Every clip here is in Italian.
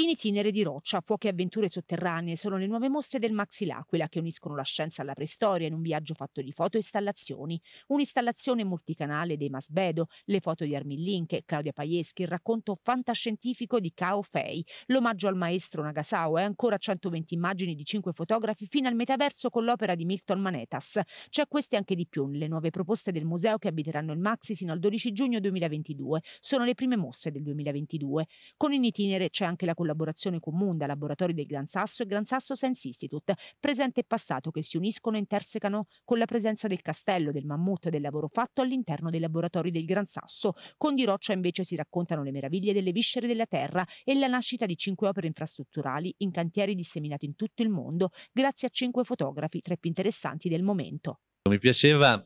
In itinere di roccia, fuochi e avventure sotterranee sono le nuove mostre del Maxi L'Aquila che uniscono la scienza alla preistoria in un viaggio fatto di foto e installazioni. Un'installazione multicanale dei Masbedo, le foto di Armin Link, Claudia Paieschi, il racconto fantascientifico di Cao Fei, l'omaggio al maestro Nagasao e ancora 120 immagini di 5 fotografi fino al metaverso con l'opera di Milton Manetas. C'è queste anche di più nelle nuove proposte del museo che abiteranno il Maxi sino al 12 giugno 2022. Sono le prime mostre del 2022. Con In itinere c'è anche la collaborazione collaborazione comune da laboratori del Gran Sasso e Gran Sasso Science Institute, presente e passato che si uniscono e intersecano con la presenza del castello, del mammut e del lavoro fatto all'interno dei laboratori del Gran Sasso. Con Di Roccia invece si raccontano le meraviglie delle viscere della terra e la nascita di cinque opere infrastrutturali in cantieri disseminati in tutto il mondo, grazie a cinque fotografi, tra i più interessanti del momento. Mi piaceva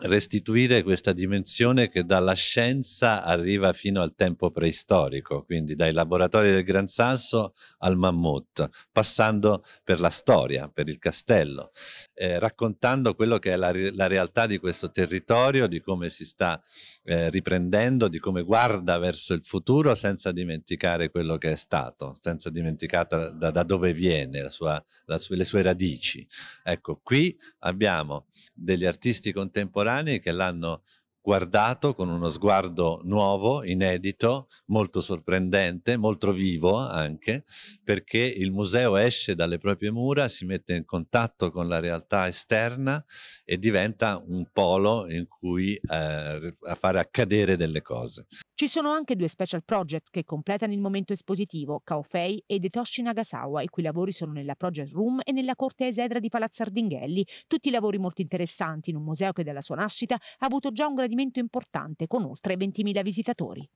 restituire questa dimensione che dalla scienza arriva fino al tempo preistorico, quindi dai laboratori del Gran Sasso al mammut, passando per la storia, per il castello, eh, raccontando quello che è la, la, realtà di questo territorio, di come si sta eh, riprendendo, di come guarda verso il futuro senza dimenticare quello che è stato, senza dimenticare da, da dove viene, sua, su, le sue radici. Ecco, qui abbiamo degli artisti contemporanei contemporanei che l'hanno guardato con uno sguardo nuovo, inedito, molto sorprendente, molto vivo anche, perché il museo esce dalle proprie mura, si mette in contatto con la realtà esterna e diventa un polo in cui eh, fare accadere delle cose. Ci sono anche due special project che completano il momento espositivo, Kaofei e Etoshi Nagasawa, i cui lavori sono nella Project Room e nella Corte Esedra di Palazzo Ardinghelli, tutti lavori molto interessanti in un museo che dalla sua nascita ha avuto già un gradimento importante con oltre 20.000 visitatori.